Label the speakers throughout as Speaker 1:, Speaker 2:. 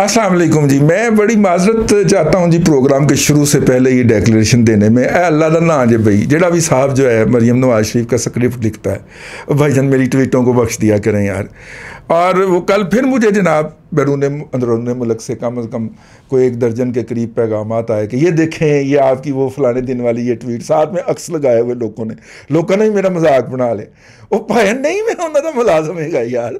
Speaker 1: अस्सलाम वालेकुम जी मैं बड़ी माजरत चाहता हूँ जी प्रोग्राम के शुरू से पहले ये डेक्लेरेशन देने में अल्लाह का ना जे भाई जेड़ा भी साहब जो है मरीम नवाज शरीफ का स्क्रिप्ट लिखता है भाईजान मेरी ट्वीटों को बख्श दिया करें यार और वो कल फिर मुझे जनाब बैरून अंदरून मुल्क से कम अज़ कम कोई एक दर्जन के करीब पैगाम आए कि ये देखें ये आपकी वो फलाने दिन वाली ये ट्वीट साथ में अक्स लगाए हुए लोगों ने लोगों ने भी मेरा मजाक बना ले वो भाई नहीं मैं उन्होंने तो मुलाजम है यार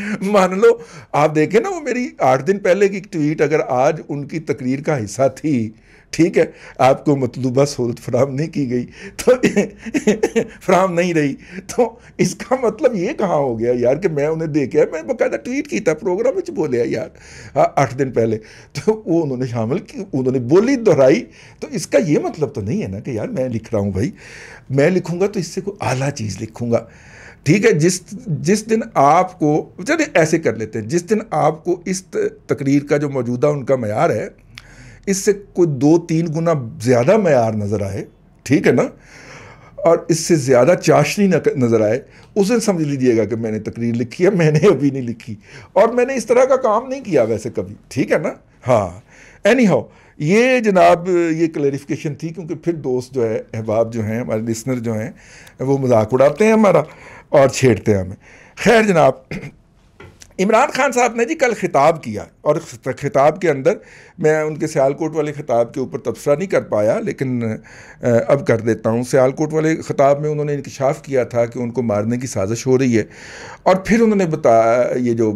Speaker 1: मान लो आप देखें ना वो मेरी आठ दिन पहले की ट्वीट अगर आज उनकी तकरीर का हिस्सा थी ठीक है आपको मतलूबा सहूलत फ्राहम नहीं की गई तो फ्राहम नहीं रही तो इसका मतलब ये कहाँ हो गया यार कि मैं उन्हें देखे मैं बकायदा ट्वीट की था प्रोग्राम में बोले हाँ यार हाँ, आठ दिन पहले तो वो उन्होंने शामिल की उन्होंने बोली दोहराई तो इसका ये मतलब तो नहीं है ना कि यार मैं लिख रहा हूँ भाई मैं लिखूँगा तो इससे कोई आला चीज़ लिखूँगा ठीक है जिस जिस दिन आपको चलिए ऐसे कर लेते हैं जिस दिन आपको इस तकरीर का जो मौजूदा उनका मैार है इससे कोई दो तीन गुना ज़्यादा मैार नज़र आए ठीक है ना और इससे ज़्यादा चाशनी नज़र आए उस दिन समझ लीजिएगा कि मैंने तकरीर लिखी है मैंने अभी नहीं लिखी और मैंने इस तरह का काम नहीं किया वैसे कभी ठीक है ना हाँ एनी हाउ ये जनाब ये क्लैरिफिकेशन थी क्योंकि फिर दोस्त जो है अहबाब जो हैं हमारे लिसनर जो हैं वो मजाक उड़ाते हैं हमारा और छेड़ते हैं हमें खैर जनाब इमरान खान साहब ने जी कल खिताब किया और खिताब के अंदर मैं उनके सयालकोट वाले खिताब के ऊपर तबसरा नहीं कर पाया लेकिन अब कर देता हूँ सयालकोट वाले खिताब में उन्होंने इंकशाफ किया था कि उनको मारने की साजिश हो रही है और फिर उन्होंने बताया ये जो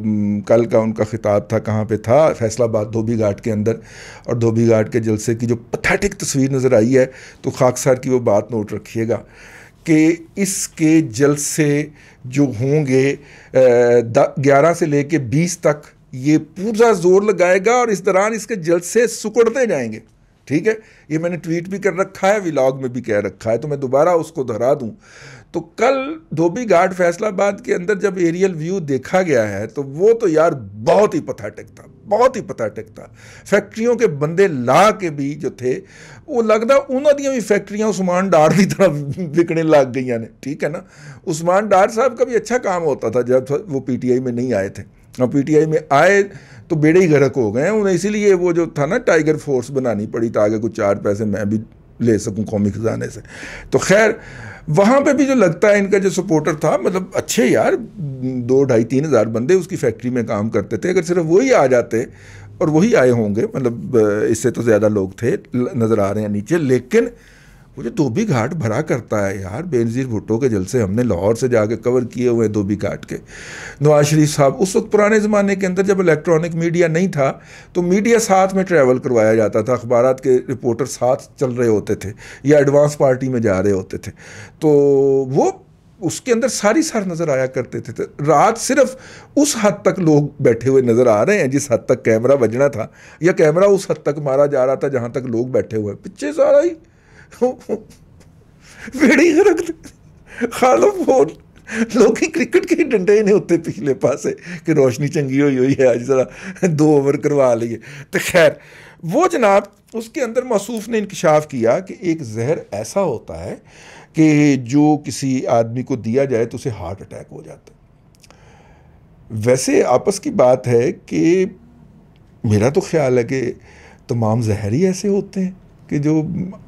Speaker 1: कल का उनका खिताब था कहाँ पे था फैसलाबाद धोबी घाट के अंदर और धोबी घाट के जलसे की जो पथेटिक तस्वीर नज़र आई है तो खाकसार की वो बात नोट रखिएगा कि इसके जलसे जो होंगे ग्यारह से लेके बीस तक ये पूरा जोर लगाएगा और इस दौरान इसके जलसे सुकड़ते जाएंगे ठीक है ये मैंने ट्वीट भी कर रखा है व्लाग में भी कह रखा है तो मैं दोबारा उसको दोहरा दूं तो कल धोबी घाट फैसलाबाद के अंदर जब एरियल व्यू देखा गया है तो वो तो यार बहुत ही पथाटक था बहुत ही पथाटक था फैक्ट्रियों के बंदे ला के भी जो थे वो लगता उन्होंने भी फैक्ट्रियाँ उस्मान डार की तरह बिकने लग गई ने ठीक है ना उस्मान डार साहब का भी अच्छा काम होता था जब वो पीटीआई में नहीं आए थे और पीटीआई में आए तो बेड़े ही गरक हो गए उन्हें इसीलिए वो जो था ना टाइगर फोर्स बनानी पड़ी ताकि कुछ चार पैसे मैं भी ले सकूँ कौमी खजाने से तो खैर वहाँ पे भी जो लगता है इनका जो सपोर्टर था मतलब अच्छे यार दो ढाई तीन हज़ार बंदे उसकी फैक्ट्री में काम करते थे अगर सिर्फ वही आ जाते और वही आए होंगे मतलब इससे तो ज़्यादा लोग थे नज़र आ रहे हैं नीचे लेकिन मुझे धोबी घाट भरा करता है यार बेनज़ीर भुट्टो के जलसे हमने लाहौर से जाके कवर किए हुए हैं धोबी घाट के नवाज शरीफ साहब उस वक्त पुराने ज़माने के अंदर जब इलेक्ट्रॉनिक मीडिया नहीं था तो मीडिया साथ में ट्रैवल करवाया जाता था अखबार के रिपोर्टर साथ चल रहे होते थे या एडवांस पार्टी में जा रहे होते थे तो वो उसके अंदर सारी सार नज़र आया करते थे तो रात सिर्फ उस हद तक लोग बैठे हुए नज़र आ रहे हैं जिस हद तक कैमरा बजना था या कैमरा उस हद तक मारा जा रहा था जहाँ तक लोग बैठे हुए हैं पीछे सारा ही वेड़ी खालो फोन लोग क्रिकेट के ही डंडे ने उत्ते पिछले पास कि रोशनी चंगी हुई हुई है अज जरा दो ओवर करवा लिए तो खैर वो जनाब उसके अंदर मौसूफ ने इंकशाफ किया कि एक जहर ऐसा होता है कि जो किसी आदमी को दिया जाए तो उसे हार्ट अटैक हो जाता है वैसे आपस की बात है कि मेरा तो ख्याल है कि तमाम जहर ही ऐसे होते हैं कि जो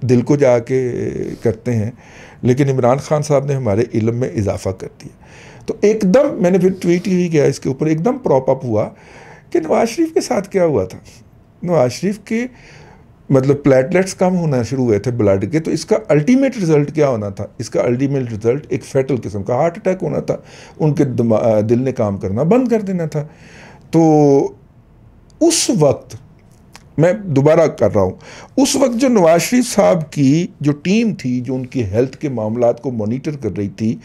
Speaker 1: दिल को जा के करते हैं लेकिन इमरान खान साहब ने हमारे इलम में इजाफा कर दिया तो एकदम मैंने फिर ट्वीट ही किया इसके ऊपर एकदम प्रॉप अप हुआ कि नवाज शरीफ के साथ क्या हुआ था नवाज शरीफ के मतलब प्लेटलेट्स कम होना शुरू हुए थे ब्लड के तो इसका अल्टीमेट रिजल्ट क्या होना था इसका अल्टीमेट रिजल्ट एक फैटल किस्म का हार्ट अटैक होना था उनके दिल ने काम करना बंद कर देना था तो उस वक्त मैं दोबारा कर रहा हूँ उस वक्त जो नवाज शरीफ साहब की जो टीम थी जो उनकी हेल्थ के मामला को मोनीटर कर रही थी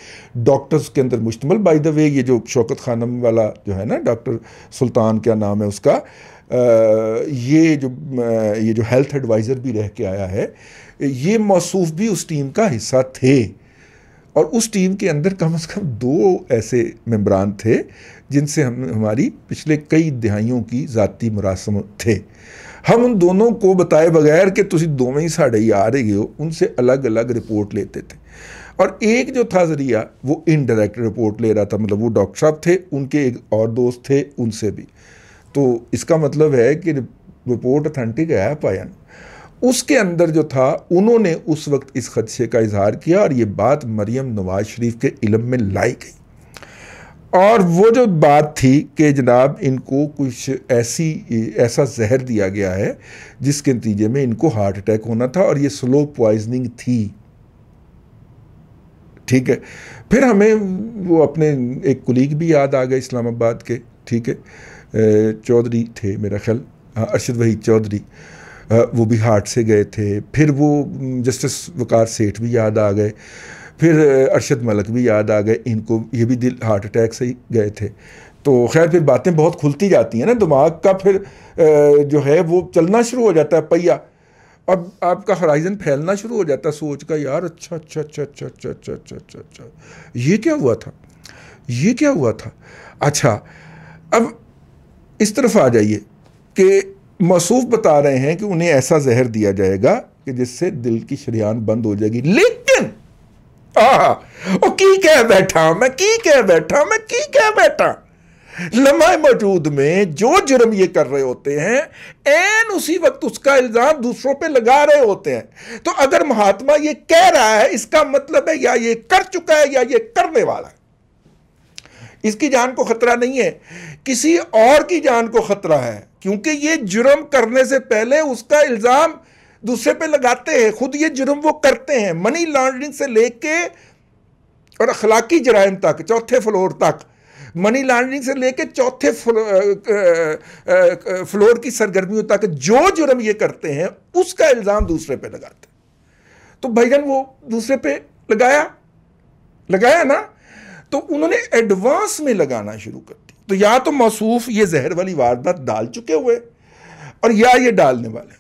Speaker 1: डॉक्टर्स के अंदर मुश्तमल बाई द वे ये जो शौकत खानम वाला जो है ना डॉक्टर सुल्तान क्या नाम है उसका आ, ये जो ये जो हेल्थ एडवाइज़र भी रह के आया है ये मौसू भी उस टीम का हिस्सा थे और उस टीम के अंदर कम अज़ कम दो ऐसे मम्बरान थे जिनसे हम हमारी पिछले कई दहाइयों की ज़ाती मुरासम थे हम उन दोनों को बताए बगैर कि तुम दोवें ही साढ़े ही आ रहे हो उनसे अलग अलग रिपोर्ट लेते थे और एक जो था जरिया वो इनडायरेक्ट रिपोर्ट ले रहा था मतलब वो डॉक्टर साहब थे उनके एक और दोस्त थे उनसे भी तो इसका मतलब है कि रिपोर्ट अथेंटिक है पायन उसके अंदर जो था उन्होंने उस वक्त इस खदशे का इजहार किया और ये बात मरियम नवाज शरीफ के इलम में लाई गई और वो जो बात थी कि जनाब इनको कुछ ऐसी ऐसा जहर दिया गया है जिसके नतीजे में इनको हार्ट अटैक होना था और ये स्लो पॉइजनिंग थी ठीक है फिर हमें वो अपने एक कुलीग भी याद आ गए इस्लामाबाद के ठीक है चौधरी थे मेरा ख्याल हाँ, अरशद वही चौधरी वो भी हार्ट से गए थे फिर वो जस्टिस वकार सेठ भी याद आ गए फिर अरशद मलक भी याद आ गए इनको ये भी दिल हार्ट अटैक से ही गए थे तो खैर फिर बातें बहुत खुलती जाती हैं ना दिमाग का फिर जो है वो चलना शुरू हो जाता है पहिया अब आपका हराइजन फैलना शुरू हो जाता है सोच का यार अच्छा अच्छा अच्छा अच्छा अच्छा अच्छा अच्छा अच्छा अच्छा ये क्या हुआ था ये क्या हुआ था अच्छा अब इस तरफ आ जाइए कि मसूफ बता रहे हैं कि उन्हें ऐसा जहर दिया जाएगा कि जिससे दिल की शरियान बंद हो जाएगी लेकिन ਉਹ ਕੀ ਕਹਿ ਬੈਠਾ ਮੈਂ बैठा मैं की कह बैठा लम्हा मौजूद में जो जुर्म ये कर रहे होते हैं एन उसी वक्त उसका इल्ज़ाम दूसरों पे लगा रहे होते हैं तो अगर महात्मा ये कह रहा है इसका मतलब है या ये कर चुका है या ये करने वाला है इसकी जान को खतरा नहीं है किसी और की जान को खतरा है क्योंकि ये जुर्म करने से पहले उसका इल्ज़ाम दूसरे पे लगाते हैं खुद ये जुर्म वो करते हैं मनी लॉन्ड्रिंग से लेके और अखलाकी जराइम तक चौथे फ्लोर तक मनी लॉन्ड्रिंग से लेके चौथे फ्लोर की सरगर्मियों तक जो जुर्म ये करते हैं उसका इल्ज़ाम दूसरे पे लगाते तो भाईजान वो दूसरे पे लगाया लगाया ना तो उन्होंने एडवांस में लगाना शुरू कर दिया तो या तो मौसू ये जहर वाली वारदात डाल चुके हुए और या ये डालने वाले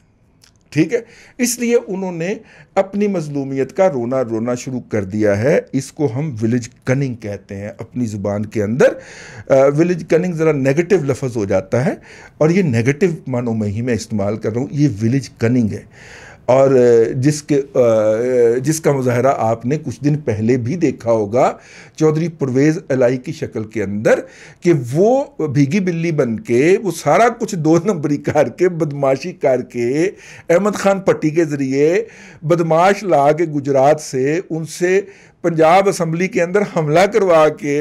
Speaker 1: ठीक है इसलिए उन्होंने अपनी मजलूमियत का रोना रोना शुरू कर दिया है इसको हम विलेज कनिंग कहते हैं अपनी ज़ुबान के अंदर विलेज कनिंग ज़रा नेगेटिव लफ्ज़ हो जाता है और ये नेगेटिव मानों में ही मैं इस्तेमाल कर रहा हूँ ये विलेज कनिंग है और जिसके जिसका मुजाहरा आपने कुछ दिन पहले भी देखा होगा चौधरी परवेज़ अलाई की शक्ल के अंदर कि वो भीगी बिल्ली बन के वो सारा कुछ दो नंबरी कार के बदमाशी कार के अहमद खान पट्टी के ज़रिए बदमाश ला के गुजरात से उनसे पंजाब असम्बली के अंदर हमला करवा के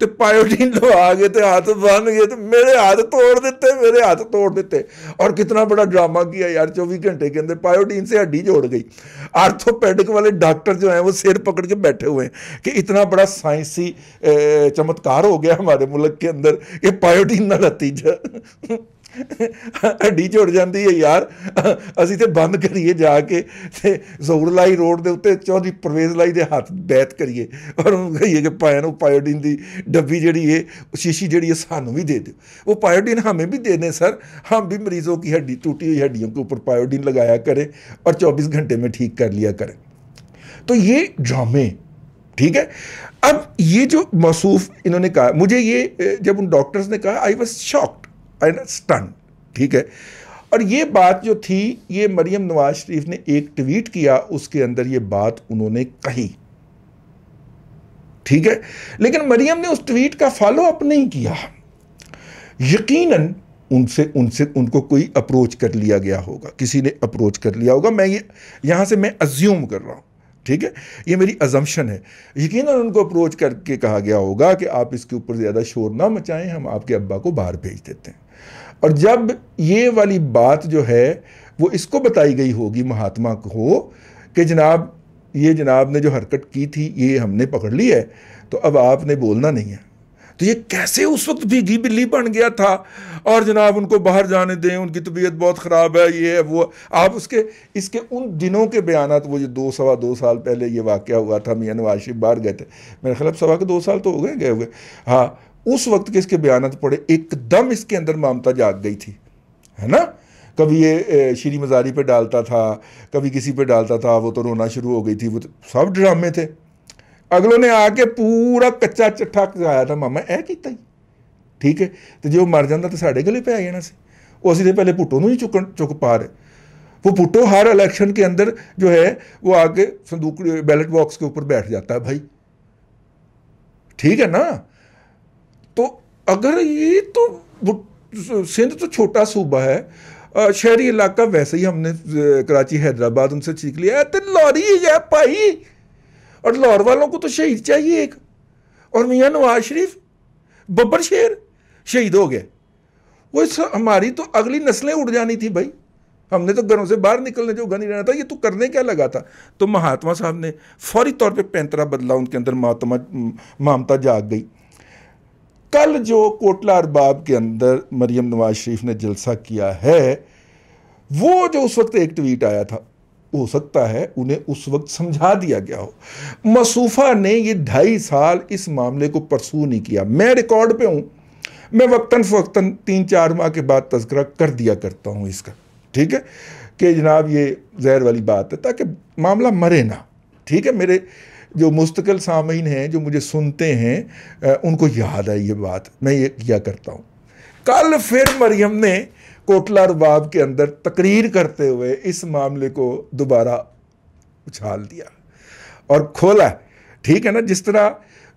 Speaker 1: ਤੇ ਪਾਇਓਟੀਨ ਲਵਾ ਕੇ ਤੇ ਹੱਥ ਬੰਨ ਗਏ ਤੇ ਮੇਰੇ ਹੱਥ ਤੋੜ ਦਿੱਤੇ ਮੇਰੇ ਹੱਥ ਤੋੜ ਦਿੱਤੇ ਔਰ ਕਿਤਨਾ ਬੜਾ ਡਰਾਮਾ ਕੀਆ ਯਾਰ 24 ਘੰਟੇ के अंदर पायोटीन से हड्डी जोड़ गई आर्थोपेडिक वाले डॉक्टर जो हैं वो सिर पकड़ के बैठे हुए हैं कि इतना बड़ा साइंसी चमत्कार हो गया हमारे मुल्क के अंदर ये पायोटीन का नतीजा ਹੱਡੀ ਝੁੜ ਜਾਂਦੀ ਹੈ ਯਾਰ ਅਸੀਂ ਤੇ ਬੰਦ ਕਰੀਏ ਜਾ ਕੇ ਤੇ ਜ਼ੋਰਲਾਈ ਰੋਡ ਦੇ ਉੱਤੇ ਚੌਧਰੀ ਪ੍ਰਵੇਜ਼ ਲਾਈ ਦੇ ਹੱਥ ਬੈਤ ਕਰੀਏ ਔਰ ਉਹਨੂੰ ਕਹੀਏ ਕਿ ਪਾਇਨ ਉਹ ਪਾਇਓਡੀਨ ਦੀ ਡੱਬੀ ਜਿਹੜੀ ਹੈ ਸ਼ੀਸ਼ੀ ਜਿਹੜੀ ਹੈ ਸਾਨੂੰ ਵੀ ਦੇ ਦਿਓ ਉਹ ਪਾਇਓਡੀਨ ਹਮੇ ਵੀ ਦੇ ਦੇ सर हम भी मरीजों की हड्डी टूटी हुई हड्डियों के ऊपर पायोडीन लगाया करें और 24 घंटे में ठीक कर लिया करें तो ये ड्रामे ठीक है अब ये जो मौसूफ इन्होंने कहा मुझे ये जब उन डॉक्टर्स ने कहा आई वॉज शॉक्ड स्टन ठीक है और ये बात जो थी ये मरियम नवाज शरीफ ने एक ट्वीट किया उसके अंदर ये बात उन्होंने कही ठीक है लेकिन मरियम ने उस ट्वीट का फॉलो अप नहीं किया यकीनन उनसे उनसे उनको कोई अप्रोच कर लिया गया होगा किसी ने अप्रोच कर लिया होगा मैं ये यहाँ से मैं अज्यूम कर रहा हूँ ठीक है ये मेरी अजम्पन है यकीन उनको अप्रोच करके कहा गया होगा कि आप इसके ऊपर ज़्यादा शोर ना मचाएं हम आपके अब्बा को बाहर भेज देते हैं और जब ये वाली बात जो है वो इसको बताई गई होगी महात्मा को कि जनाब ये जनाब ने जो हरकत की थी ये हमने पकड़ ली है तो अब आपने बोलना नहीं है तो ये कैसे उस वक्त भीगी बिल्ली बन गया था और जनाब उनको बाहर जाने दें उनकी तबीयत बहुत ख़राब है ये है वो आप उसके इसके उन दिनों के बयान वो जो दो सवा दो साल पहले ये वाक़ हुआ था मियाँ नवाज शरीफ बाहर गए थे मेरे खिलाफ सवा के दो साल तो हो गए गए हुए हाँ उस वक्त के इसके बयान पड़े एकदम इसके अंदर ममता जाग गई थी है ना कभी ये श्री मज़ारी पे डालता था कभी किसी पे डालता था वो तो रोना शुरू हो गई थी वो तो सब ड्रामे थे अगलों ने आके पूरा कच्चा चट्ठा कराया था मामा ਇਹ किया ठीक है तो जो मर जाता तो साढ़े गले ਸਾਡੇ आ ਪੈ से ਸੀ ਉਹ ਅਸੀਂ ਤੇ ਪਹਿਲੇ ਪੁੱਟੋ ਨੂੰ ਹੀ ਚੁੱਕਣ ਚੁੱਕ वो पुटो हर इलेक्शन के अंदर जो है वो आके संदूक बैलेट बॉक्स के ऊपर बैठ जाता है भाई ठीक है ना तो अगर ये तो सिंध तो छोटा सूबा है शहरी इलाका वैसे ही हमने कराची हैदराबाद उनसे चीख लिया है तो लॉरी है भाई और लाहौर वालों को तो शहीद चाहिए एक और मियाँ नवाज शरीफ बब्बर शेर शहीद हो गए वो इस हमारी तो अगली नस्लें उड़ जानी थी भाई हमने तो घरों से बाहर निकलने जो नहीं रहना था ये तो करने क्या लगा था तो महात्मा साहब ने फौरी तौर पे पैंतरा बदला उनके अंदर महात्मा मामता जाग गई कल जो कोटला अरबाब के अंदर मरियम नवाज शरीफ ने जलसा किया है वो जो उस वक्त एक ट्वीट आया था हो सकता है उन्हें उस वक्त समझा दिया गया हो मसूफा ने ये ढाई साल इस मामले को परसू नहीं किया मैं रिकॉर्ड पे हूँ मैं वक्ता फ़वक्ता तीन चार माह के बाद तस्करा कर दिया करता हूँ इसका ठीक है कि जनाब ये जहर वाली बात है ताकि मामला मरे ना ठीक है मेरे जो मुस्तकिल सामीन हैं जो मुझे सुनते हैं उनको याद आई ये बात मैं ये किया करता हूँ कल फिर मरियम ने कोटला रबाब के अंदर तकरीर करते हुए इस मामले को दोबारा उछाल दिया और खोला ठीक है ना जिस तरह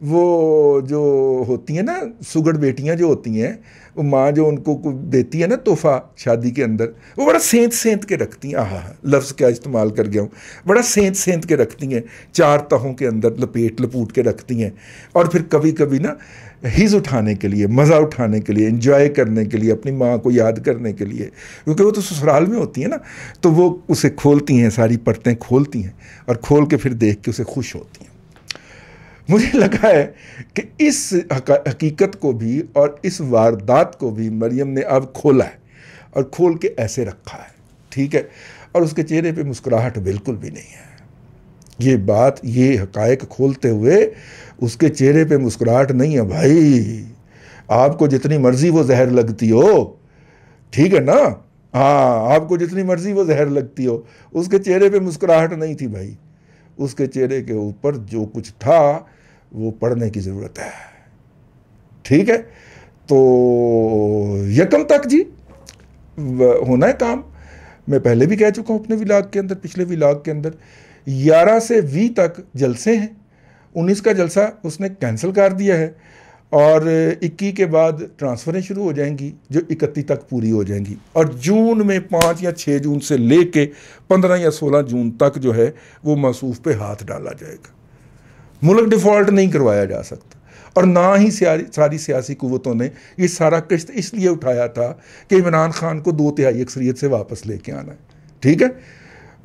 Speaker 1: वो जो होती हैं ना सुगड़ बेटियां जो होती हैं वो माँ जो उनको देती है ना तोहफा शादी के अंदर वो बड़ा सेंत सेंत के रखती हैं आह लफ्ज़ क्या इस्तेमाल कर गया हूँ बड़ा सेंत सेंत के रखती हैं चार तहों के अंदर लपेट लपूट के रखती हैं और फिर कभी कभी ना हिज उठाने के लिए मज़ा उठाने के लिए इंजॉय करने के लिए अपनी माँ को याद करने के लिए क्योंकि वो तो ससुराल में होती है ना तो वो उसे खोलती हैं सारी परतें खोलती हैं और खोल के फिर देख के उसे खुश होती हैं मुझे लगा है कि इस हकीकत को भी और इस वारदात को भी मरियम ने अब खोला है और खोल के ऐसे रखा है ठीक है और उसके चेहरे पे मुस्कुराहट बिल्कुल भी नहीं है ये बात ये हकायक खोलते हुए उसके चेहरे पे मुस्कुराहट नहीं है भाई आपको जितनी मर्ज़ी वो जहर लगती हो ठीक है ना हाँ आपको जितनी मर्ज़ी वो जहर लगती हो उसके चेहरे पे मुस्कुराहट नहीं थी भाई उसके चेहरे के ऊपर जो कुछ था वो पढ़ने की ज़रूरत है ठीक है तो यकम तक जी होना है काम मैं पहले भी कह चुका हूँ अपने विलाग के अंदर पिछले विलाग के अंदर ग्यारह से वी तक जलसे हैं उन्नीस का जलसा उसने कैंसिल कर दिया है और इक्की के बाद ट्रांसफ़रें शुरू हो जाएंगी जो 31 तक पूरी हो जाएंगी और जून में पाँच या छः जून से ले कर पंद्रह या सोलह जून तक जो है वो मसूफ पे हाथ डाला जाएगा मुल्क डिफ़ॉल्ट नहीं करवाया जा सकता और ना ही सारी सियासी कुतों ने ये सारा किश्त इसलिए उठाया था कि इमरान खान को दो तिहाई अक्सरीत से वापस लेके आना है ठीक है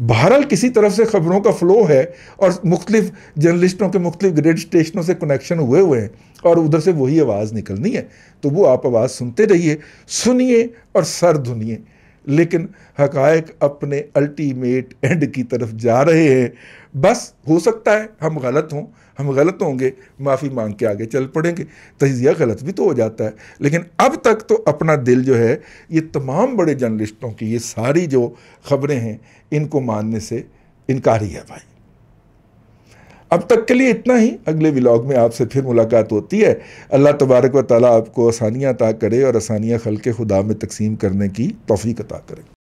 Speaker 1: बहरहाल किसी तरफ से खबरों का फ़्लो है और मुख्तलिफ जर्नलिस्टों के मुख्तलिफ ग्रेड स्टेशनों से कनेक्शन हुए हुए हैं और उधर से वही आवाज़ निकलनी है तो वो आप आवाज़ सुनते रहिए सुनिए और सर धुनिए लेकिन हकायक अपने अल्टीमेट एंड की तरफ जा रहे हैं बस हो सकता है हम गलत हों हम गलत होंगे माफ़ी मांग के आगे चल पड़ेंगे तजिया गलत भी तो हो जाता है लेकिन अब तक तो अपना दिल जो है ये तमाम बड़े जर्नलिस्टों की ये सारी जो खबरें हैं इनको मानने से इनकार ही है भाई अब तक के लिए इतना ही अगले व्लॉग में आपसे फिर मुलाकात होती है अल्लाह तबारक व ताली आपको आसानियाँ अता करे और आसानियाँ खल के खुदा में तकसीम करने की तोफ़ी अता करें